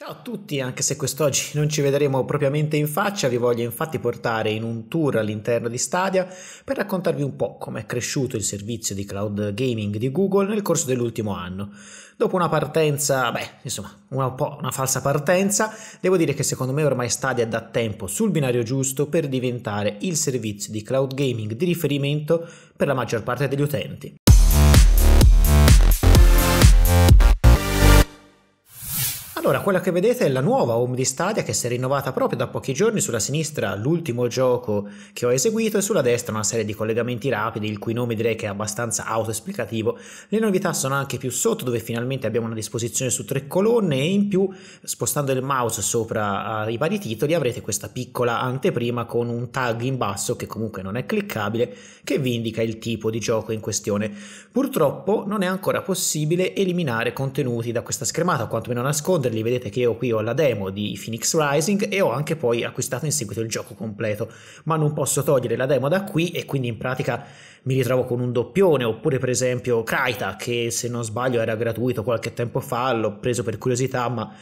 Ciao a tutti, anche se quest'oggi non ci vedremo propriamente in faccia, vi voglio infatti portare in un tour all'interno di Stadia per raccontarvi un po' come è cresciuto il servizio di cloud gaming di Google nel corso dell'ultimo anno. Dopo una partenza, beh, insomma, una, una falsa partenza, devo dire che secondo me ormai Stadia è da tempo sul binario giusto per diventare il servizio di cloud gaming di riferimento per la maggior parte degli utenti. Allora, quella che vedete è la nuova home di Stadia che si è rinnovata proprio da pochi giorni, sulla sinistra l'ultimo gioco che ho eseguito e sulla destra una serie di collegamenti rapidi, il cui nome direi che è abbastanza autoesplicativo. Le novità sono anche più sotto dove finalmente abbiamo una disposizione su tre colonne e in più spostando il mouse sopra i vari titoli avrete questa piccola anteprima con un tag in basso che comunque non è cliccabile che vi indica il tipo di gioco in questione. Purtroppo non è ancora possibile eliminare contenuti da questa schermata o quantomeno nasconderli li vedete che io qui ho la demo di Phoenix Rising e ho anche poi acquistato in seguito il gioco completo, ma non posso togliere la demo da qui e quindi in pratica mi ritrovo con un doppione, oppure per esempio Kraita che se non sbaglio era gratuito qualche tempo fa, l'ho preso per curiosità ma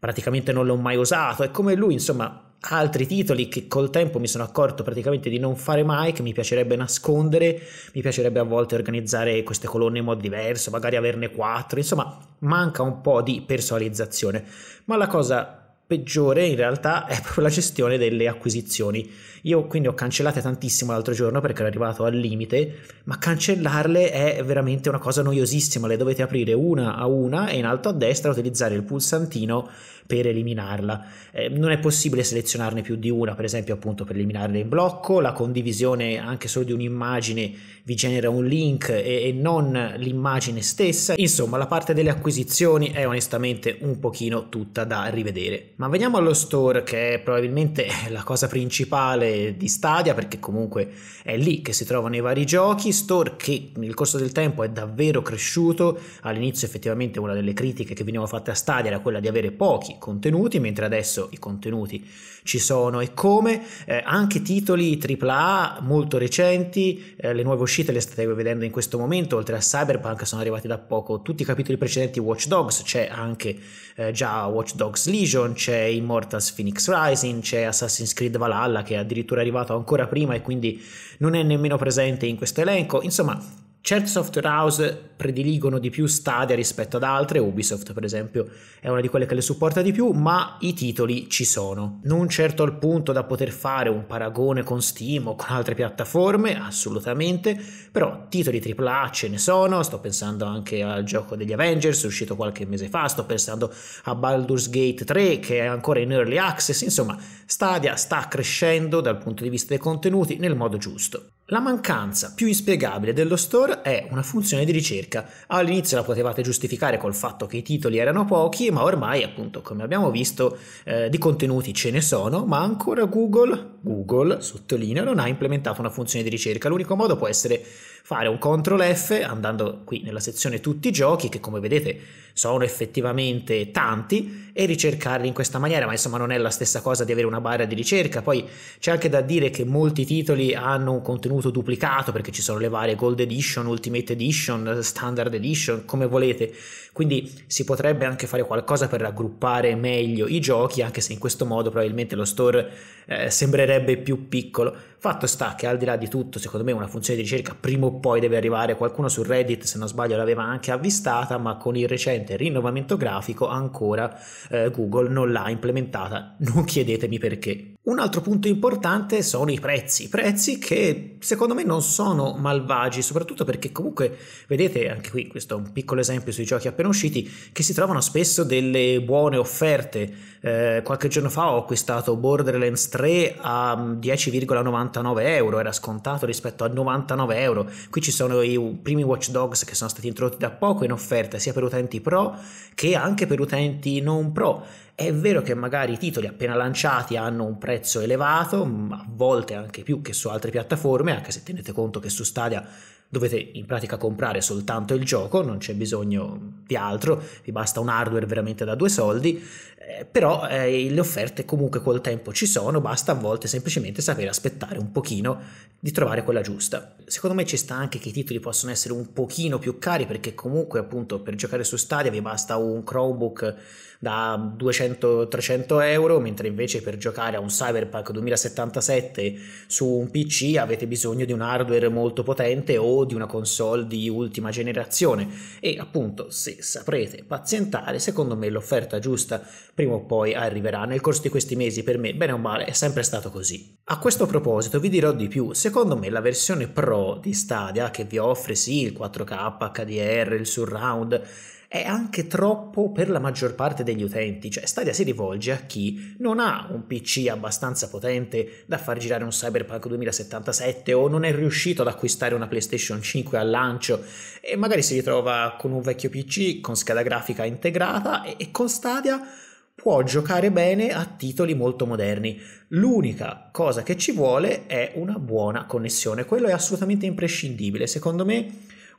praticamente non l'ho mai usato e come lui insomma altri titoli che col tempo mi sono accorto praticamente di non fare mai, che mi piacerebbe nascondere, mi piacerebbe a volte organizzare queste colonne in modo diverso, magari averne quattro, insomma manca un po' di personalizzazione, ma la cosa peggiore in realtà è proprio la gestione delle acquisizioni. Io quindi ho cancellate tantissimo l'altro giorno perché ero arrivato al limite, ma cancellarle è veramente una cosa noiosissima, le dovete aprire una a una e in alto a destra utilizzare il pulsantino per eliminarla. Eh, non è possibile selezionarne più di una, per esempio appunto per eliminarla in blocco, la condivisione anche solo di un'immagine vi genera un link e, e non l'immagine stessa. Insomma, la parte delle acquisizioni è onestamente un pochino tutta da rivedere. Ma veniamo allo store che è probabilmente la cosa principale di Stadia perché comunque è lì che si trovano i vari giochi, store che nel corso del tempo è davvero cresciuto, all'inizio effettivamente una delle critiche che venivano fatte a Stadia era quella di avere pochi contenuti, mentre adesso i contenuti ci sono e come, eh, anche titoli AAA molto recenti, eh, le nuove uscite le state vedendo in questo momento, oltre a Cyberpunk sono arrivati da poco tutti i capitoli precedenti Watch Dogs, c'è anche eh, già Watch Dogs Legion, c'è Immortals Phoenix Rising, c'è Assassin's Creed Valhalla che è addirittura arrivato ancora prima e quindi non è nemmeno presente in questo elenco, insomma Certe software house prediligono di più Stadia rispetto ad altre, Ubisoft per esempio è una di quelle che le supporta di più, ma i titoli ci sono. Non certo al punto da poter fare un paragone con Steam o con altre piattaforme, assolutamente, però titoli AAA ce ne sono, sto pensando anche al gioco degli Avengers uscito qualche mese fa, sto pensando a Baldur's Gate 3 che è ancora in early access, insomma Stadia sta crescendo dal punto di vista dei contenuti nel modo giusto. La mancanza più inspiegabile dello store è una funzione di ricerca. All'inizio la potevate giustificare col fatto che i titoli erano pochi, ma ormai, appunto, come abbiamo visto, eh, di contenuti ce ne sono, ma ancora Google, Google, sottolineo, non ha implementato una funzione di ricerca. L'unico modo può essere fare un CTRL F andando qui nella sezione tutti i giochi che come vedete sono effettivamente tanti e ricercarli in questa maniera ma insomma non è la stessa cosa di avere una barra di ricerca poi c'è anche da dire che molti titoli hanno un contenuto duplicato perché ci sono le varie Gold Edition, Ultimate Edition, Standard Edition come volete quindi si potrebbe anche fare qualcosa per raggruppare meglio i giochi anche se in questo modo probabilmente lo store eh, sembrerebbe più piccolo Fatto sta che al di là di tutto, secondo me una funzione di ricerca prima o poi deve arrivare, qualcuno su Reddit se non sbaglio l'aveva anche avvistata, ma con il recente rinnovamento grafico ancora eh, Google non l'ha implementata, non chiedetemi perché. Un altro punto importante sono i prezzi, prezzi che secondo me non sono malvagi, soprattutto perché comunque, vedete anche qui, questo è un piccolo esempio sui giochi appena usciti, che si trovano spesso delle buone offerte. Eh, qualche giorno fa ho acquistato Borderlands 3 a 10,99 mm, euro, era scontato rispetto a 99 euro. Qui ci sono i primi Watch Dogs che sono stati introdotti da poco in offerta, sia per utenti pro che anche per utenti non pro è vero che magari i titoli appena lanciati hanno un prezzo elevato, a volte anche più che su altre piattaforme, anche se tenete conto che su Stadia dovete in pratica comprare soltanto il gioco, non c'è bisogno di altro, vi basta un hardware veramente da due soldi, eh, però eh, le offerte comunque col tempo ci sono, basta a volte semplicemente sapere aspettare un pochino di trovare quella giusta. Secondo me ci sta anche che i titoli possono essere un pochino più cari perché comunque appunto per giocare su Stadia vi basta un Chromebook da 200-300 euro, mentre invece per giocare a un Cyberpunk 2077 su un PC avete bisogno di un hardware molto potente o di una console di ultima generazione. E appunto, se saprete pazientare, secondo me l'offerta giusta prima o poi arriverà. Nel corso di questi mesi, per me, bene o male, è sempre stato così. A questo proposito, vi dirò di più: secondo me la versione pro di Stadia, che vi offre sì il 4K HDR, il surround è anche troppo per la maggior parte degli utenti, cioè Stadia si rivolge a chi non ha un PC abbastanza potente da far girare un Cyberpunk 2077 o non è riuscito ad acquistare una PlayStation 5 al lancio e magari si ritrova con un vecchio PC con scheda grafica integrata e, e con Stadia può giocare bene a titoli molto moderni. L'unica cosa che ci vuole è una buona connessione, quello è assolutamente imprescindibile. Secondo me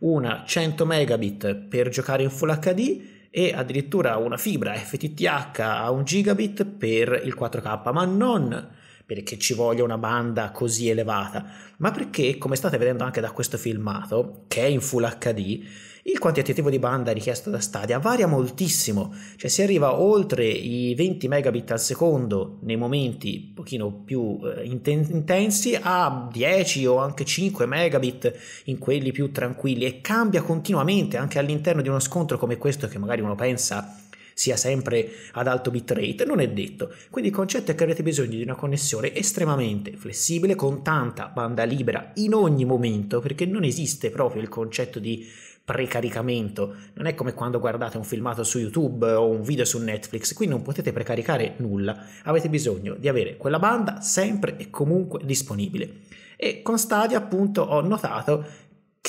una 100 megabit per giocare in Full HD e addirittura una fibra FTTH a 1 gigabit per il 4K, ma non perché ci voglia una banda così elevata, ma perché, come state vedendo anche da questo filmato, che è in Full HD, il quantitativo di banda richiesto da Stadia varia moltissimo, cioè si arriva oltre i 20 megabit al secondo nei momenti un pochino più eh, intensi a 10 o anche 5 megabit in quelli più tranquilli e cambia continuamente anche all'interno di uno scontro come questo che magari uno pensa sia sempre ad alto bitrate, non è detto. Quindi il concetto è che avrete bisogno di una connessione estremamente flessibile con tanta banda libera in ogni momento, perché non esiste proprio il concetto di precaricamento. Non è come quando guardate un filmato su YouTube o un video su Netflix, qui non potete precaricare nulla. Avete bisogno di avere quella banda sempre e comunque disponibile. E con Stadia appunto ho notato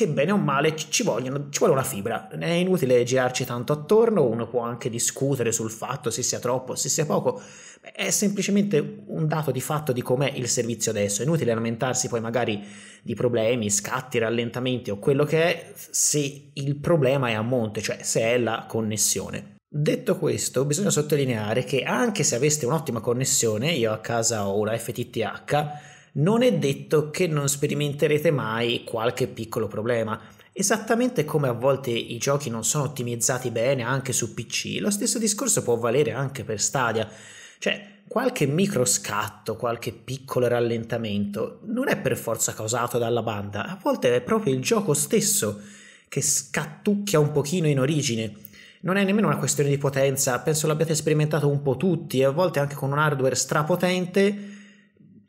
che bene o male ci, vogliono, ci vuole una fibra. È inutile girarci tanto attorno, uno può anche discutere sul fatto se sia troppo, se sia poco, è semplicemente un dato di fatto di com'è il servizio adesso, è inutile lamentarsi poi magari di problemi, scatti, rallentamenti o quello che è se il problema è a monte, cioè se è la connessione. Detto questo, bisogna sottolineare che anche se aveste un'ottima connessione, io a casa ho una FTTH, non è detto che non sperimenterete mai qualche piccolo problema. Esattamente come a volte i giochi non sono ottimizzati bene anche su PC, lo stesso discorso può valere anche per Stadia. Cioè, qualche micro scatto, qualche piccolo rallentamento non è per forza causato dalla banda, a volte è proprio il gioco stesso che scattucchia un pochino in origine. Non è nemmeno una questione di potenza, penso l'abbiate sperimentato un po' tutti, a volte anche con un hardware strapotente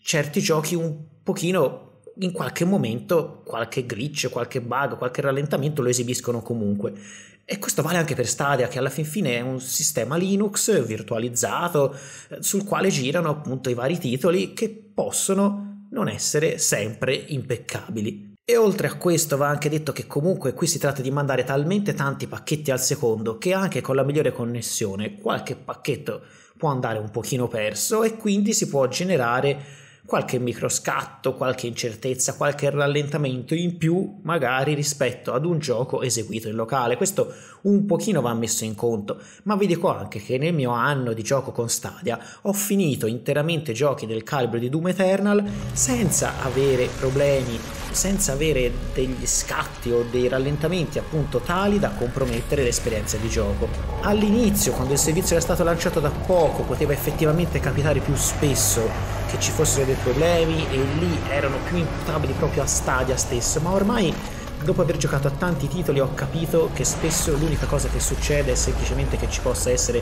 certi giochi un pochino in qualche momento qualche glitch, qualche bug, qualche rallentamento lo esibiscono comunque. E questo vale anche per Stadia, che alla fin fine è un sistema Linux virtualizzato eh, sul quale girano appunto i vari titoli che possono non essere sempre impeccabili. E oltre a questo va anche detto che comunque qui si tratta di mandare talmente tanti pacchetti al secondo che anche con la migliore connessione qualche pacchetto può andare un pochino perso e quindi si può generare qualche microscatto, qualche incertezza, qualche rallentamento in più magari rispetto ad un gioco eseguito in locale. Questo un pochino va messo in conto, ma vi dico anche che nel mio anno di gioco con Stadia ho finito interamente giochi del calibro di Doom Eternal senza avere problemi, senza avere degli scatti o dei rallentamenti appunto tali da compromettere l'esperienza di gioco. All'inizio, quando il servizio era stato lanciato da poco, poteva effettivamente capitare più spesso che ci fossero dei problemi e lì erano più imputabili proprio a Stadia stesso, ma ormai dopo aver giocato a tanti titoli ho capito che spesso l'unica cosa che succede è semplicemente che ci possa essere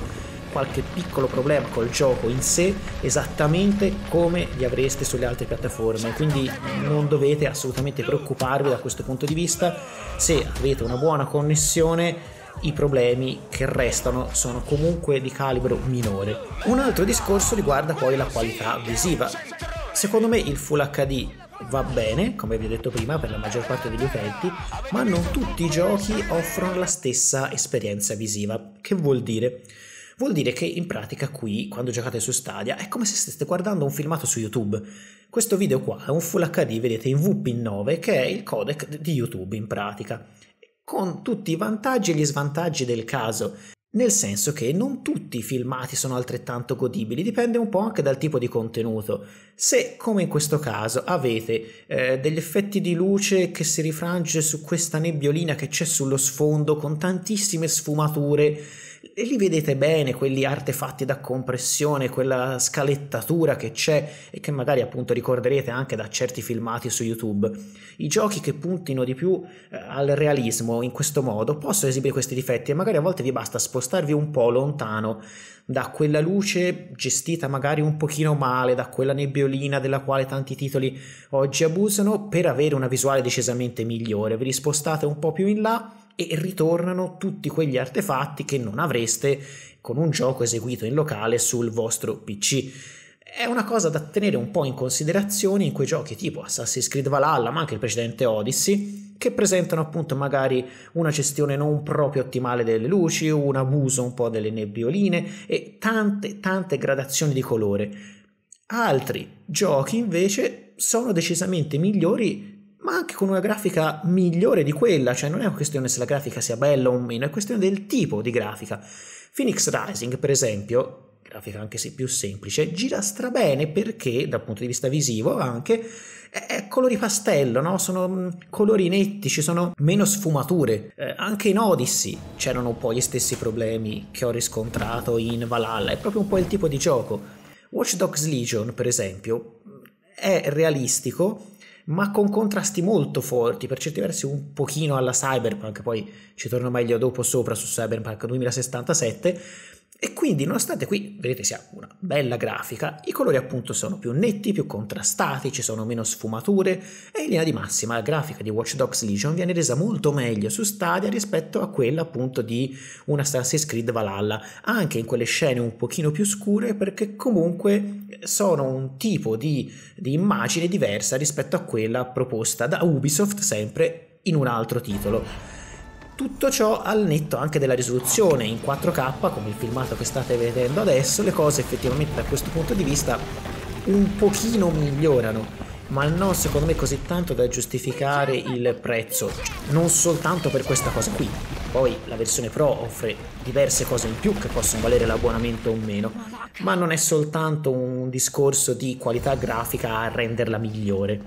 qualche piccolo problema col gioco in sé esattamente come li avreste sulle altre piattaforme quindi non dovete assolutamente preoccuparvi da questo punto di vista se avete una buona connessione i problemi che restano sono comunque di calibro minore. Un altro discorso riguarda poi la qualità visiva. Secondo me il Full HD va bene, come vi ho detto prima, per la maggior parte degli utenti, ma non tutti i giochi offrono la stessa esperienza visiva. Che vuol dire? Vuol dire che in pratica qui, quando giocate su Stadia, è come se steste guardando un filmato su YouTube. Questo video qua è un Full HD, vedete, in VP9, che è il codec di YouTube in pratica con tutti i vantaggi e gli svantaggi del caso, nel senso che non tutti i filmati sono altrettanto godibili, dipende un po' anche dal tipo di contenuto. Se, come in questo caso, avete eh, degli effetti di luce che si rifrange su questa nebbiolina che c'è sullo sfondo con tantissime sfumature e li vedete bene, quelli artefatti da compressione, quella scalettatura che c'è e che magari appunto ricorderete anche da certi filmati su YouTube. I giochi che puntino di più eh, al realismo in questo modo possono esibire questi difetti e magari a volte vi basta spostarvi un po' lontano da quella luce gestita magari un pochino male, da quella nebbiolina della quale tanti titoli oggi abusano per avere una visuale decisamente migliore. Vi rispostate un po' più in là e ritornano tutti quegli artefatti che non avreste con un gioco eseguito in locale sul vostro PC. È una cosa da tenere un po' in considerazione in quei giochi tipo Assassin's Creed Valhalla, ma anche il precedente Odyssey, che presentano appunto magari una gestione non proprio ottimale delle luci, un abuso un po' delle nebbioline e tante tante gradazioni di colore. Altri giochi invece sono decisamente migliori ma anche con una grafica migliore di quella, cioè non è una questione se la grafica sia bella o meno, è questione del tipo di grafica. Phoenix Rising, per esempio, grafica anche se più semplice, gira strabene perché dal punto di vista visivo anche è colori pastello, no? sono mm, colori netti, ci sono meno sfumature. Eh, anche in Odyssey c'erano un po' gli stessi problemi che ho riscontrato in Valhalla, è proprio un po' il tipo di gioco. Watch Dogs Legion, per esempio, mm, è realistico ma con contrasti molto forti, per certi versi un pochino alla cyberpunk, poi ci torno meglio dopo sopra su cyberpunk 2077. E quindi, nonostante qui, vedete, sia una bella grafica, i colori appunto sono più netti, più contrastati, ci sono meno sfumature e in linea di massima la grafica di Watch Dogs Legion viene resa molto meglio su Stadia rispetto a quella appunto di una Assassin's Creed Valhalla, anche in quelle scene un pochino più scure perché comunque sono un tipo di, di immagine diversa rispetto a quella proposta da Ubisoft sempre in un altro titolo. Tutto ciò al netto anche della risoluzione in 4K, come il filmato che state vedendo adesso, le cose effettivamente da questo punto di vista un pochino migliorano ma non secondo me così tanto da giustificare il prezzo, non soltanto per questa cosa qui. Poi la versione Pro offre diverse cose in più che possono valere l'abbonamento o meno, ma non è soltanto un discorso di qualità grafica a renderla migliore.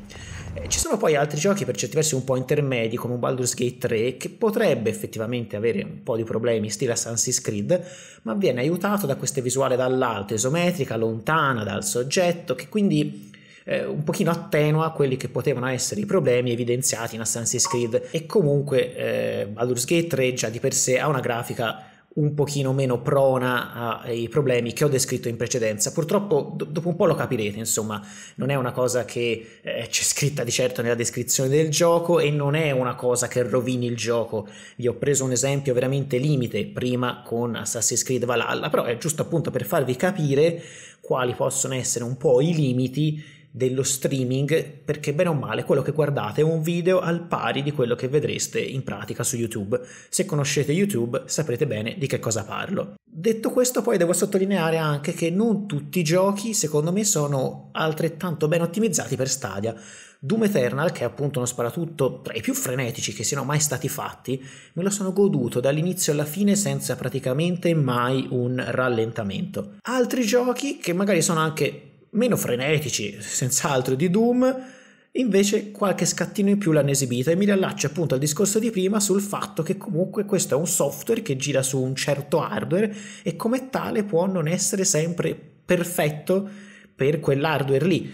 Eh, ci sono poi altri giochi per certi versi un po' intermedi come un Baldur's Gate 3 che potrebbe effettivamente avere un po' di problemi stile Assassin's Creed ma viene aiutato da questa visuale dall'alto, isometrica, lontana dal soggetto che quindi eh, un pochino attenua quelli che potevano essere i problemi evidenziati in Assassin's Creed e comunque eh, Baldur's Gate 3 già di per sé ha una grafica un pochino meno prona ai problemi che ho descritto in precedenza. Purtroppo do- dopo un po' lo capirete, insomma, non è una cosa che eh, c'è scritta di certo nella descrizione del gioco e non è una cosa che rovini il gioco. Vi ho preso un esempio veramente limite prima con Assassin's Creed Valhalla, però è giusto appunto per farvi capire quali possono essere un po' i limiti dello streaming perché bene o male quello che guardate è un video al pari di quello che vedreste in pratica su YouTube. Se conoscete YouTube saprete bene di che cosa parlo. Detto questo poi devo sottolineare anche che non tutti i giochi secondo me sono altrettanto ben ottimizzati per Stadia. Doom Eternal, che è appunto uno sparatutto tra i più frenetici che siano mai stati fatti, me lo sono goduto dall'inizio alla fine senza praticamente mai un rallentamento. Altri giochi che magari sono anche meno frenetici, senz'altro, di Doom, invece qualche scattino in più l'hanno esibita e mi riallaccio appunto al discorso di prima sul fatto che comunque questo è un software che gira su un certo hardware e come tale può non essere sempre perfetto per quell'hardware lì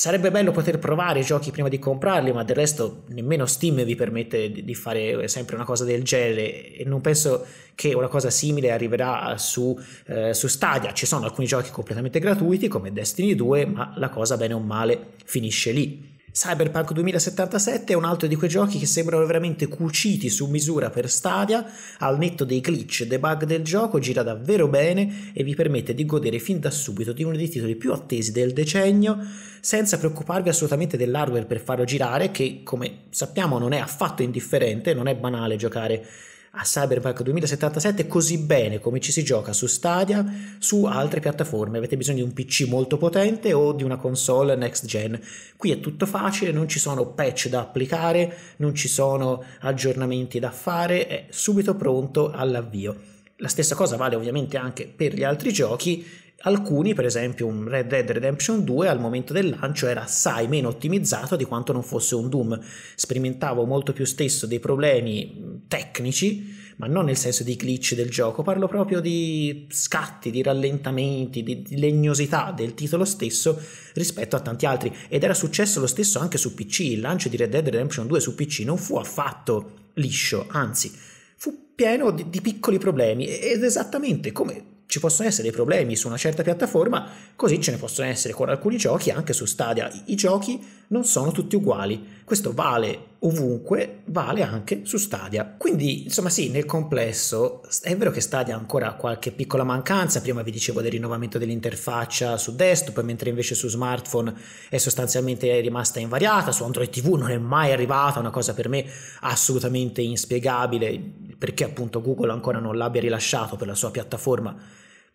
Sarebbe bello poter provare i giochi prima di comprarli, ma del resto nemmeno Steam vi permette di fare sempre una cosa del genere e non penso che una cosa simile arriverà su, eh, su Stadia. Ci sono alcuni giochi completamente gratuiti come Destiny 2, ma la cosa bene o male finisce lì. Cyberpunk 2077 è un altro di quei giochi che sembrano veramente cuciti su misura per Stadia, al netto dei glitch e dei bug del gioco, gira davvero bene e vi permette di godere fin da subito di uno dei titoli più attesi del decennio, senza preoccuparvi assolutamente dell'hardware per farlo girare, che come sappiamo non è affatto indifferente, non è banale giocare a Cyberpunk 2077 così bene come ci si gioca su Stadia, su altre piattaforme. Avete bisogno di un PC molto potente o di una console next gen. Qui è tutto facile, non ci sono patch da applicare, non ci sono aggiornamenti da fare, è subito pronto all'avvio. La stessa cosa vale ovviamente anche per gli altri giochi Alcuni, per esempio un Red Dead Redemption 2, al momento del lancio era assai meno ottimizzato di quanto non fosse un Doom, sperimentavo molto più stesso dei problemi mm, tecnici, ma non nel senso di glitch del gioco, parlo proprio di scatti, di rallentamenti, di legnosità del titolo stesso rispetto a tanti altri ed era successo lo stesso anche su PC, il lancio di Red Dead Redemption 2 su PC non fu affatto liscio, anzi fu pieno di, di piccoli problemi ed esattamente come ci possono essere dei problemi su una certa piattaforma, così ce ne possono essere con alcuni giochi anche su Stadia. I giochi non sono tutti uguali. Questo vale ovunque, vale anche su Stadia. Quindi, insomma, sì, nel complesso è vero che Stadia ha ancora qualche piccola mancanza. Prima vi dicevo del rinnovamento dell'interfaccia su desktop, mentre invece su smartphone è sostanzialmente rimasta invariata. Su Android TV non è mai arrivata, una cosa per me assolutamente inspiegabile perché appunto Google ancora non l'abbia rilasciato per la sua piattaforma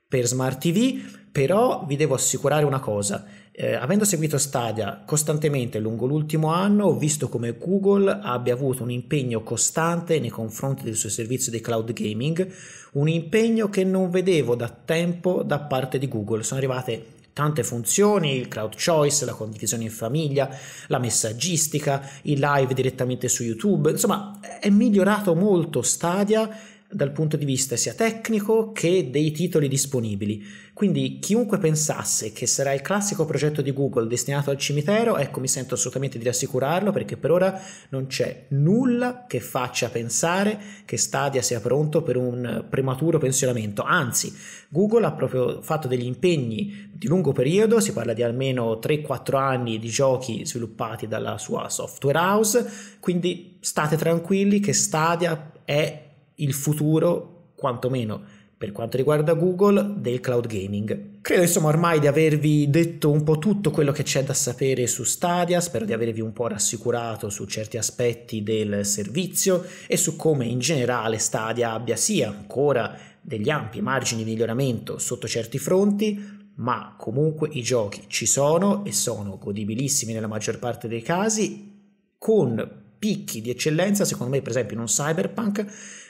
per Smart TV, però vi devo assicurare una cosa, eh, avendo seguito Stadia costantemente lungo l'ultimo anno, ho visto come Google abbia avuto un impegno costante nei confronti del suo servizio di cloud gaming, un impegno che non vedevo da tempo da parte di Google, sono arrivate tante funzioni, il crowd choice, la condivisione in famiglia, la messaggistica, i live direttamente su YouTube, insomma è migliorato molto Stadia dal punto di vista sia tecnico che dei titoli disponibili. Quindi chiunque pensasse che sarà il classico progetto di Google destinato al cimitero, ecco mi sento assolutamente di rassicurarlo perché per ora non c'è nulla che faccia pensare che Stadia sia pronto per un prematuro pensionamento. Anzi, Google ha proprio fatto degli impegni di lungo periodo, si parla di almeno 3-4 anni di giochi sviluppati dalla sua software house, quindi state tranquilli che Stadia è il futuro, quantomeno per quanto riguarda Google, del cloud gaming. Credo insomma ormai di avervi detto un po' tutto quello che c'è da sapere su Stadia, spero di avervi un po' rassicurato su certi aspetti del servizio e su come in generale Stadia abbia sia ancora degli ampi margini di miglioramento sotto certi fronti, ma comunque i giochi ci sono e sono godibilissimi nella maggior parte dei casi, con picchi di eccellenza, secondo me per esempio in un cyberpunk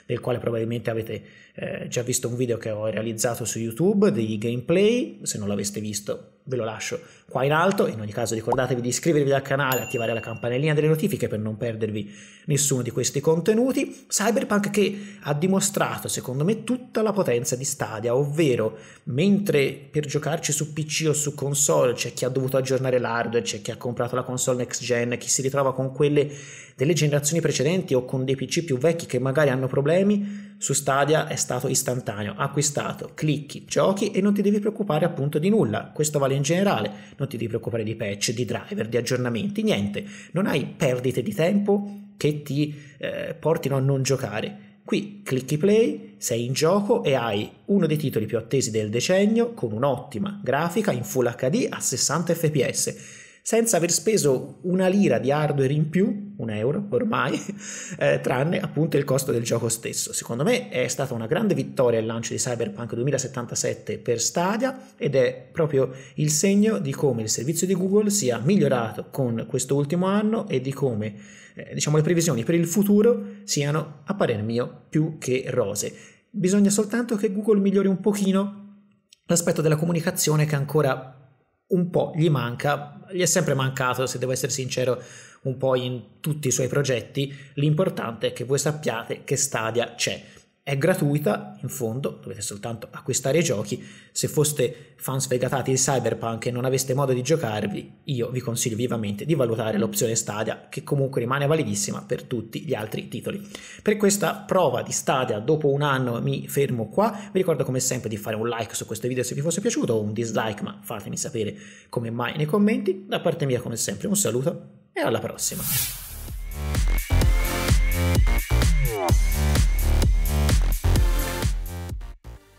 del quale probabilmente avete eh, già visto un video che ho realizzato su YouTube di gameplay, se non l'aveste visto ve lo lascio qua in alto, in ogni caso ricordatevi di iscrivervi al canale, attivare la campanellina delle notifiche per non perdervi nessuno di questi contenuti, Cyberpunk che ha dimostrato secondo me tutta la potenza di Stadia, ovvero mentre per giocarci su PC o su console c'è chi ha dovuto aggiornare l'hardware, c'è chi ha comprato la console next gen, chi si ritrova con quelle delle generazioni precedenti o con dei PC più vecchi che magari hanno problemi, su Stadia è stato istantaneo, acquistato, clicchi, giochi e non ti devi preoccupare appunto di nulla, questo vale in generale, non ti devi preoccupare di patch, di driver, di aggiornamenti, niente, non hai perdite di tempo che ti eh, portino a non giocare. Qui clicchi play, sei in gioco e hai uno dei titoli più attesi del decennio con un'ottima grafica in Full HD a 60 fps senza aver speso una lira di hardware in più, un euro ormai, eh, tranne appunto il costo del gioco stesso. Secondo me è stata una grande vittoria il lancio di Cyberpunk 2077 per Stadia ed è proprio il segno di come il servizio di Google sia migliorato con questo ultimo anno e di come eh, diciamo, le previsioni per il futuro siano, a parer mio, più che rose. Bisogna soltanto che Google migliori un pochino l'aspetto della comunicazione che ancora un po' gli manca, gli è sempre mancato, se devo essere sincero, un po' in tutti i suoi progetti. L'importante è che voi sappiate che Stadia c'è è gratuita in fondo, dovete soltanto acquistare i giochi. Se foste fan sfegatati di Cyberpunk e non aveste modo di giocarvi, io vi consiglio vivamente di valutare l'opzione Stadia, che comunque rimane validissima per tutti gli altri titoli. Per questa prova di Stadia dopo un anno mi fermo qua. Vi ricordo come sempre di fare un like su questo video se vi fosse piaciuto o un dislike, ma fatemi sapere come mai nei commenti. Da parte mia come sempre un saluto e alla prossima.